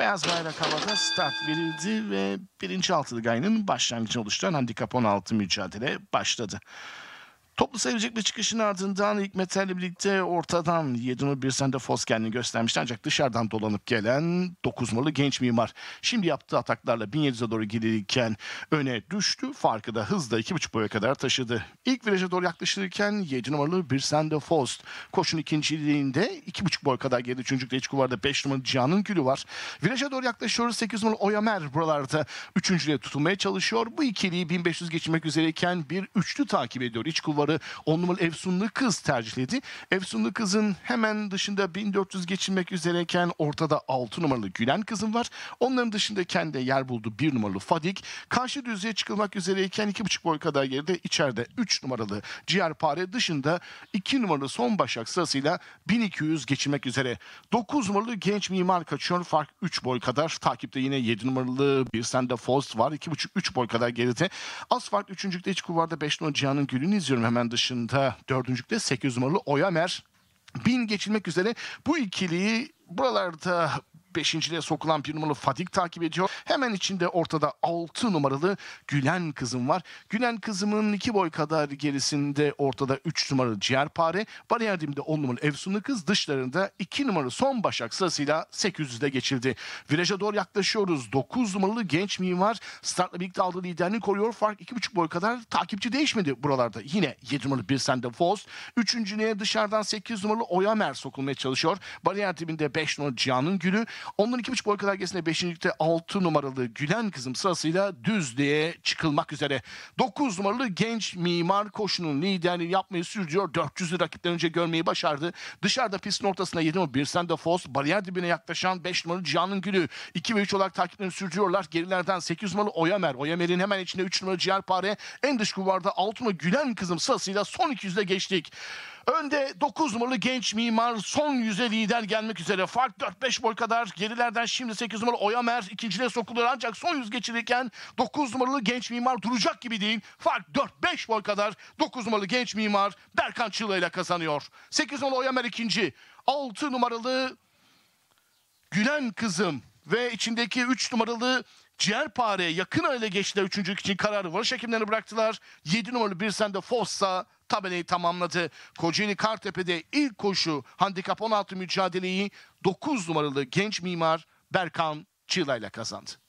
Beyaz bayrak havada start verildi ve birinci altılı gaynın başlangıcını oluşturan handikap 16 mücadele başladı. Toplu sayılabilecek bir çıkışın ardından Hikmeter'le birlikte ortadan 7 numaralı bir sende Fos kendini göstermişti. Ancak dışarıdan dolanıp gelen 9 numaralı genç mimar. Şimdi yaptığı ataklarla 1700'e doğru gidilirken öne düştü. Farkı da hızla 2,5 boya kadar taşıdı. İlk viraja doğru yaklaşırken 7 numaralı bir sende Fos. Koşun ikinciliğinde 2,5 boy kadar geride. de iç kuvarda 5 numaralı Cihan'ın gülü var. Viraja doğru yaklaşıyoruz. 8 numaralı Oyamer buralarda üçüncülüğe tutunmaya çalışıyor. Bu ikiliyi 1500 geçmek üzereyken bir üçlü takip ediyor. İç kuvarda numaralı, on numaralı Efsunlu Kız tercihledi. Efsunlu Kız'ın hemen dışında 1400 geçilmek üzereyken ortada 6 numaralı Gülen Kız'ın var. Onların dışında kendi yer buldu 1 numaralı Fadik. Karşı düzeye çıkılmak üzereyken 2,5 boy kadar geride içeride 3 numaralı Ciğerpare dışında 2 numaralı Son Başak sırasıyla 1200 geçilmek üzere. 9 numaralı Genç Mimar kaçıyor. Fark 3 boy kadar. Takipte yine 7 numaralı bir sende Fost var. 2,5-3 boy kadar geride. Az fark 3. hiç kulvarda 5 numaralı Cihan'ın Gül'ünü izliyorum hemen hemen dışında dördüncülükte 8 numaralı Oyamer bin geçilmek üzere bu ikiliyi buralarda beşinciliğe sokulan bir numaralı Fadik takip ediyor. Hemen içinde ortada 6 numaralı Gülen kızım var. Gülen kızımın 2 boy kadar gerisinde ortada 3 numaralı Ciğerpare. Bariyer dibinde 10 numaralı Efsunlu kız. Dışlarında 2 numaralı Son Başak sırasıyla 800'de geçildi. Viraja doğru yaklaşıyoruz. 9 numaralı Genç Mimar. Startla birlikte aldığı liderliğini koruyor. Fark 2,5 boy kadar takipçi değişmedi buralarda. Yine 7 numaralı bir sende Foz. Üçüncülüğe dışarıdan 8 numaralı Oyamer sokulmaya çalışıyor. Bariyer dibinde 5 numaralı Cihan'ın Gülü. Ondan 2,5 boy kadar gerisinde 5. ligde 6 numaralı Gülen Kızım sırasıyla düz diye çıkılmak üzere. 9 numaralı genç mimar koşunun liderliği yapmayı sürdürüyor. 400'ü rakipten önce görmeyi başardı. Dışarıda pistin ortasına 7 numaralı Birsen de Fos. Bariyer dibine yaklaşan 5 numaralı Cihan'ın Gülü. 2 ve 3 olarak takiplerini sürdürüyorlar. Gerilerden 8 numaralı Oyamer. Oyamer'in hemen içinde 3 numaralı Ciğerpare. En dış kuvarda 6 numaralı Gülen Kızım sırasıyla son 200'de geçtik. Önde 9 numaralı genç mimar son yüze lider gelmek üzere. Fark 4-5 boy kadar var. Gerilerden şimdi 8 numaralı Oya Oyamer ikinciliğe sokuluyor ancak son yüz geçirirken 9 numaralı genç mimar duracak gibi değil. Fark 4-5 boy kadar 9 numaralı genç mimar Berkan Çıla ile kazanıyor. 8 numaralı Oya Oyamer ikinci. 6 numaralı Gülen kızım ve içindeki 3 numaralı Ciğerpare'ye yakın hale geçtiler üçüncülük için kararı varış hekimlerini bıraktılar. 7 numaralı bir sende Fossa tabelayı tamamladı. Kocaeli Kartepe'de ilk koşu handikap 16 mücadeleyi 9 numaralı genç mimar Berkan Çığla ile kazandı.